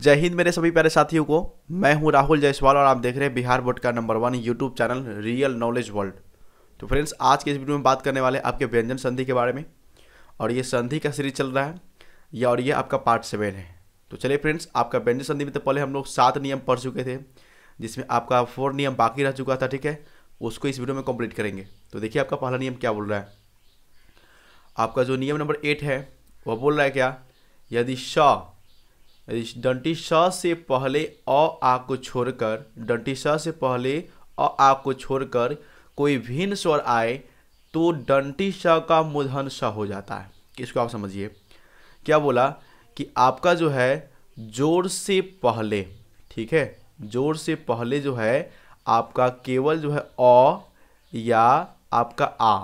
जय हिंद मेरे सभी प्यारे साथियों को मैं हूं राहुल जायसवाल और आप देख रहे हैं बिहार बोर्ड का number one YouTube channel real knowledge world तो फ्रेंड्स आज के इस वीडियो में बात करने वाले आपके व्यंजन संधि के बारे में और ये संधि का सीरीज चल रहा है या और ये आपका पार्ट सेवन है तो चलिए फ्रेंड्स आपका व्यंजन संधि में तो पहले हम लोग सात नियम पढ़ चुके थे जिसमें आपका फोर नियम बाकी रह चुका था ठीक है उसको इस वीडियो में कंप्लीट करेंगे तो देखिए आपका पहला नियम क्या बोल रहा है आपका जो नियम नंबर एट है वह बोल रहा है क्या यदि श डंटी श से पहले अ आ को छोड़कर डंटी स से पहले अ आ को छोड़कर कोई भिन्न स्वर आए तो डंटी श का मूर्धन श हो जाता है इसको आप समझिए क्या बोला कि आपका जो है जोर से पहले ठीक है जोर से पहले जो है आपका केवल जो है अ या आपका आ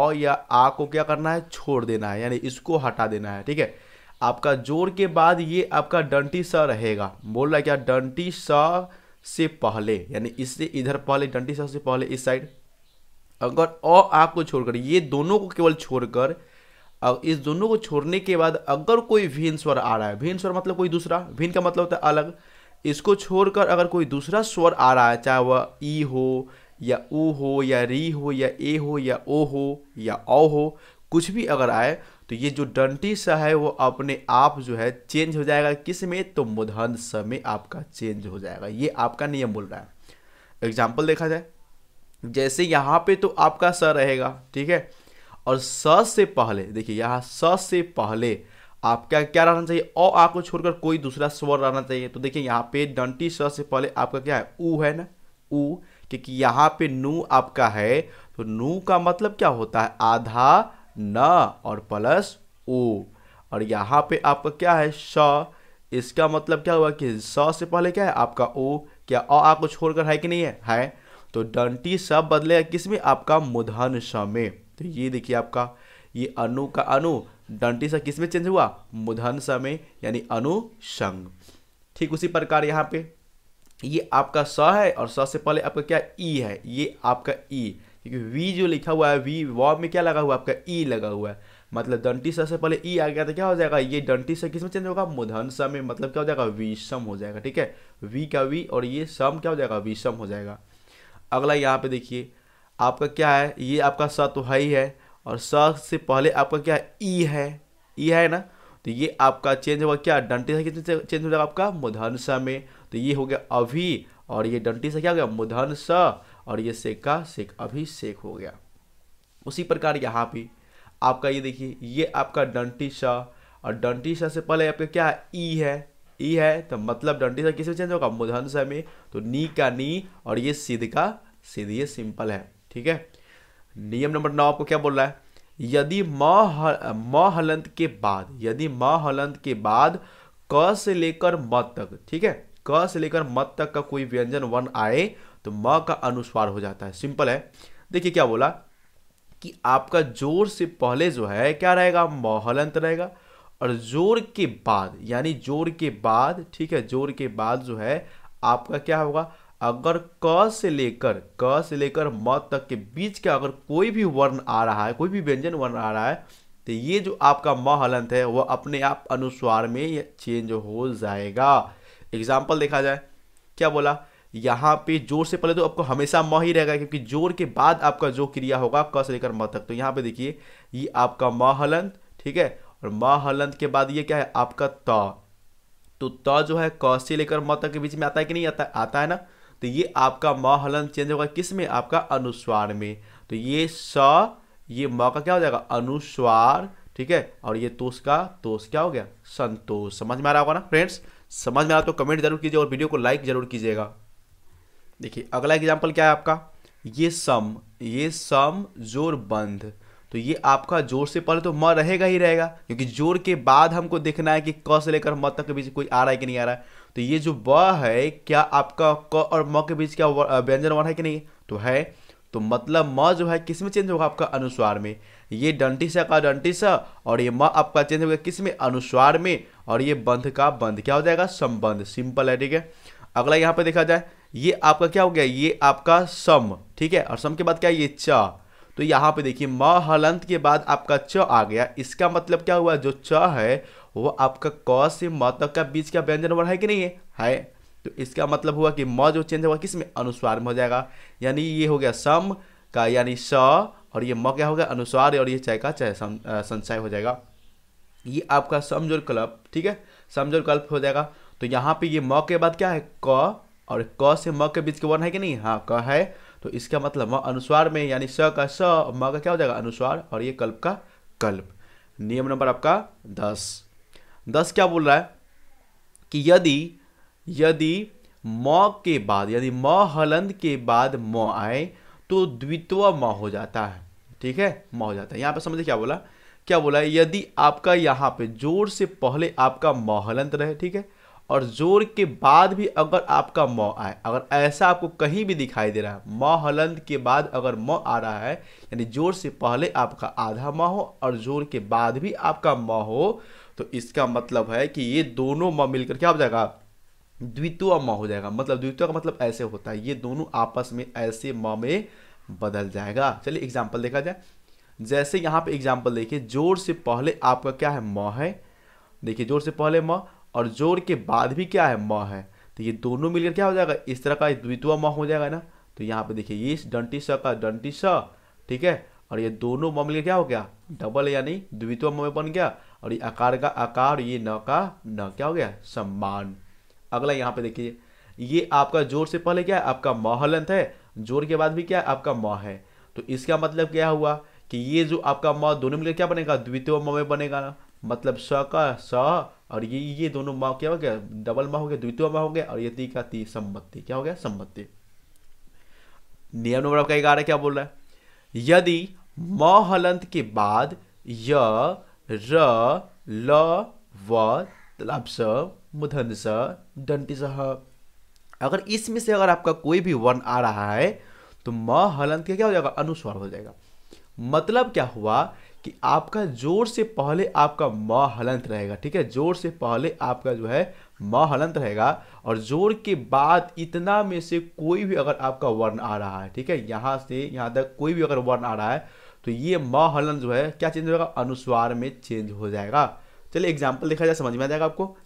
अ या आ को क्या करना है छोड़ देना है यानी इसको हटा देना है ठीक है आपका जोड़ के बाद ये आपका डंटी स रहेगा बोल रहा है क्या डंटी स से पहले यानी इससे इधर पहले डंटी स से पहले इस साइड अगर अ आपको छोड़कर ये दोनों को केवल छोड़कर और इस दोनों को छोड़ने के बाद अगर कोई भीन स्वर आ रहा है भीन स्वर मतलब कोई दूसरा भीन का मतलब होता है अलग इसको छोड़कर अगर कोई दूसरा स्वर आ रहा है चाहे वह ई हो या ऊ हो या री हो या ए हो या ओ हो या औ हो कुछ भी अगर आए तो ये जो डंटी सा है वो अपने आप जो है चेंज हो जाएगा किस में तो मुदहन स में आपका चेंज हो जाएगा ये आपका नियम बोल रहा है एग्जाम्पल देखा जाए जैसे यहाँ पे तो आपका स रहेगा ठीक है और स से पहले देखिए यहाँ स से पहले आपका क्या रहना चाहिए अ आ को छोड़कर कोई दूसरा स्वर रहना चाहिए तो देखिए यहाँ पे डंटी स से पहले आपका क्या है ऊ है ना ऊ क्योंकि यहाँ पे नू आपका है तो नू का मतलब क्या होता है आधा न और प्लस ओ और यहाँ पे आपका क्या है स इसका मतलब क्या हुआ कि स से पहले क्या है आपका ओ क्या अ आपको छोड़कर है कि नहीं है है तो डंटी सब बदलेगा किस में आपका मुधन स में तो ये देखिए आपका ये अनु का अनु डंटी सा किस में चेंज हुआ मुधन स में यानी अनुसंग ठीक उसी प्रकार यहाँ पे ये आपका स है और स से पहले आपका क्या ई है ये आपका ई क्योंकि वी जो लिखा हुआ है वी वॉब में क्या लगा हुआ है आपका ई e लगा हुआ है मतलब दंटी सा से पहले ई e आ गया तो क्या हो जाएगा ये दंटी सा किस में चेंज होगा मुधन सम में मतलब क्या हो जाएगा विषम हो जाएगा ठीक है वी का वी और ये सम क्या हो जाएगा विषम हो जाएगा अगला यहाँ पे देखिए आपका क्या है ये आपका स तो है ही है और स से पहले आपका क्या ई है ई e है ना तो ये आपका चेंज होगा क्या डंटी सा कितने चेंज हो जाएगा आपका मुधन स में तो ये हो गया अभी और ये डंटी सा क्या हो गया मुधन स और ये सेक का सेक अभी सेक हो गया उसी प्रकार यहाँ पे आपका ये देखिए ये आपका डंटी शाह और डंटी शाह से पहले आपका क्या ई है ई है तो मतलब डंटी सा किस चेंज होगा मुधन सा में तो नी का नी और ये सिद्ध का सिद्ध ये सिंपल है ठीक है नियम नंबर नौ आपको क्या बोल रहा है यदि म हलंत के बाद यदि म हलंत के बाद क से लेकर मत तक ठीक है क से लेकर मत तक का कोई व्यंजन वन आए तो म का अनुस्वार हो जाता है सिंपल है देखिए क्या बोला कि आपका जोर से पहले जो है क्या रहेगा मोहलंत रहेगा और जोर के बाद यानी जोर के बाद ठीक है जोर के बाद जो है आपका क्या होगा अगर क से लेकर क से लेकर म तक के बीच का अगर कोई भी वर्ण आ रहा है कोई भी व्यंजन वर्ण आ रहा है तो ये जो आपका म हलंत है वह अपने आप अनुस्वार में चेंज हो जाएगा एग्जाम्पल देखा जाए क्या बोला यहाँ पे जोर से पहले तो आपको हमेशा म ही रहेगा क्योंकि जोर के बाद आपका जो क्रिया होगा क से लेकर म तक तो यहाँ पे देखिए ये आपका म हलंत ठीक है और म हलंत के बाद ये क्या है आपका त तो त जो है क से लेकर म तक के बीच में आता है कि नहीं आता आता है ना तो ये आपका म हलंत चेंज होगा किस में आपका अनुस्वार में तो ये स ये म का क्या हो जाएगा अनुस्वार ठीक है और ये तोष का तोष क्या हो गया संतोष समझ में आ रहा होगा ना फ्रेंड्स समझ में आ रहा तो कमेंट जरूर कीजिए और वीडियो को लाइक जरूर कीजिएगा देखिए अगला एग्जाम्पल क्या है आपका ये सम ये सम जोर बंध तो ये आपका जोर से पहले तो म रहेगा ही रहेगा क्योंकि जोर के बाद हमको देखना है कि क से लेकर म तक के बीच कोई आ रहा है कि नहीं आ रहा है तो ये जो ब है क्या आपका क और म के बीच क्या व्यंजन वर्ण है कि नहीं तो है तो मतलब म जो है किस में चेंज होगा आपका अनुस्वार में ये डंटी सा का डंटी सा और ये म आपका चेंज होगा किस में अनुस्वार में और ये बंध का बंध क्या हो जाएगा संबंध सिंपल है ठीक है अगला यहाँ पे देखा जाए ये आपका क्या हो गया ये आपका सम ठीक है और सम के बाद क्या ये च तो यहाँ पे देखिए म हलंत के बाद आपका च आ गया इसका मतलब क्या हुआ जो च है वो आपका क से म तक का बीच का व्यंजन वर्ण है कि नहीं है है तो इसका मतलब हुआ कि म जो चेंज हुआ किस में अनुस्वार में हो जाएगा यानी ये हो गया सम का यानी स और ये म क्या हो गया अनुस्वार और ये चय का चय संचय हो जाएगा ये आपका समझोर कल्प ठीक है समझोर कल्प हो जाएगा तो यहाँ पे ये म के बाद क्या है क और क से म के बीच के वर्ण है कि नहीं हाँ क है तो इसका मतलब म अनुस्वार में यानी स का स म का क्या हो जाएगा अनुस्वार और ये कल्प का कल्प नियम नंबर आपका दस दस क्या बोल रहा है कि यदि यदि म के बाद यदि म हलंद के बाद म आए तो द्वित्व म हो जाता है ठीक है म हो जाता है यहाँ पर समझिए क्या बोला क्या बोला है यदि आपका यहाँ पे जोर से पहले आपका म हलंत रहे ठीक है और जोर के बाद भी अगर आपका मौ आए अगर ऐसा आपको कहीं भी दिखाई दे रहा है मौ हलंद के बाद अगर मौ आ रहा है यानी जोर से पहले आपका आधा मौ हो और जोर के बाद भी आपका मौ हो तो इसका मतलब है कि ये दोनों मौ मिलकर क्या हो जाएगा द्वितीय म हो जाएगा मतलब द्वितीय का मतलब ऐसे होता है ये दोनों आपस में ऐसे म में बदल जाएगा चलिए एग्जाम्पल देखा जाए जैसे यहाँ पे एग्जाम्पल देखिए जोर से पहले आपका क्या है म है देखिए जोर से पहले म और जोर के बाद भी क्या है म है तो ये दोनों मिलकर क्या हो जाएगा इस तरह का द्वितुआ म हो जाएगा ना तो यहाँ पे देखिए ये डंटी स का डंटी स ठीक है और ये दोनों म मिलकर क्या हो गया डबल यानी द्वितुआ म में बन गया और ये आकार का आकार ये न का न क्या हो गया सम्मान अगला यहाँ पे देखिए ये आपका जोर से पहले क्या है आपका महलंत है जोर के बाद भी क्या है आपका म है तो इसका मतलब क्या हुआ कि ये जो आपका म दोनों मिलकर क्या बनेगा द्वितीय म में बनेगा ना मतलब स का स और ये ये दोनों माँ क्या हो गया डबल माँ हो गया द्वितीय माँ हो गया और ये ती का ती सम्मति क्या हो गया संबत्ति नियम नंबर आपका ग्यारह क्या बोल रहा है यदि म हलंत के बाद य र ल व तलाब स मुधन स डंटी अगर इसमें से अगर आपका कोई भी वर्ण आ रहा है तो म हलंत का क्या हो जाएगा अनुस्वर हो जाएगा मतलब क्या हुआ कि आपका जोर से पहले आपका म हलंत रहेगा ठीक है जोर से पहले आपका जो है म हलंत रहेगा और जोर के बाद इतना में से कोई भी अगर आपका वर्ण आ रहा है ठीक है यहाँ से यहाँ तक कोई भी अगर वर्ण आ रहा है तो ये म हलन जो है क्या चेंज होगा अनुस्वार में चेंज हो जाएगा चलिए एग्जाम्पल देखा जाए समझ में आ जाएगा आपको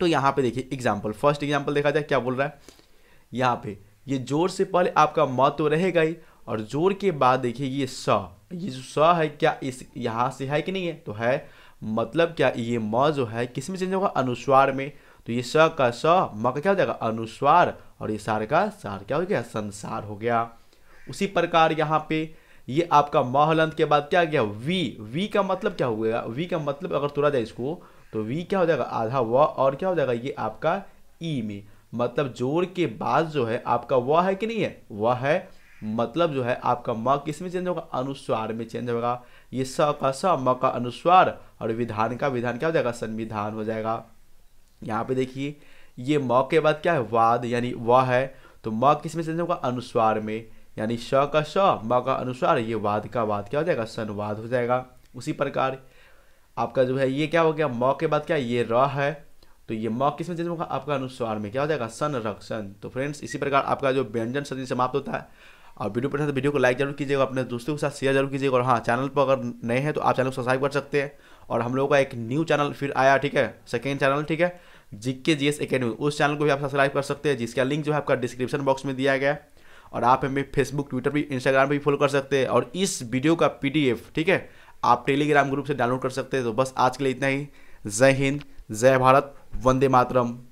तो यहाँ पे देखिए एग्जाम्पल फर्स्ट एग्जाम्पल देखा जाए क्या बोल रहा है यहाँ पे ये जोर से पहले आपका म तो रहेगा ही और जोर के बाद देखिए ये स ये जो स है क्या इस यहाँ से है कि नहीं है तो है मतलब क्या ये म जो है किस में चेंज होगा अनुस्वार में तो ये स का स म का क्या हो जाएगा अनुस्वार और ये सार का सार क्या हो गया संसार हो गया उसी प्रकार यहाँ पे ये आपका महलंत के बाद क्या गया वी वी का मतलब क्या हो गया वी का मतलब अगर तोड़ा जाए इसको तो वी क्या हो जाएगा आधा व और क्या हो जाएगा ये आपका ई में मतलब जोर के बाद जो है आपका वह है कि नहीं है वह है मतलब जो है आपका म किस में चेंज होगा अनुस्वार में चेंज होगा ये स का स म का अनुस्वार और विधान का विधान क्या हो जाएगा संविधान हो जाएगा यहाँ पे देखिए ये म के बाद क्या है वाद यानी व है तो म किस में चेंज होगा अनुस्वार में यानी स का स म का अनुस्वार ये वाद का वाद क्या हो जाएगा संवाद हो जाएगा उसी प्रकार आपका जो है ये क्या हो गया म के बाद क्या ये र है तो ये म किस में चेंज होगा आपका अनुस्वार में क्या हो जाएगा संरक्षण तो फ्रेंड्स इसी प्रकार आपका जो व्यंजन सदी समाप्त होता है और वीडियो पसंद तो वीडियो को लाइक जरूर कीजिएगा अपने दोस्तों के साथ शेयर जरूर कीजिएगा और हाँ चैनल पर अगर नए हैं तो आप चैनल को सब्सक्राइब कर सकते हैं और हम लोगों का एक न्यू चैनल फिर आया ठीक है सेकेंड चैनल ठीक है जिके जी एस अकेडमी उस चैनल को भी आप सब्सक्राइब कर सकते हैं जिसका लिंक जो है आपका डिस्क्रिप्शन बॉक्स में दिया गया और आप हमें फेसबुक ट्विटर भी इंस्टाग्राम पर भी फॉलो कर सकते हैं और इस वीडियो का पी ठीक है आप टेलीग्राम ग्रुप से डाउनलोड कर सकते हैं तो बस आज के लिए इतना ही जय हिंद जय भारत वंदे मातरम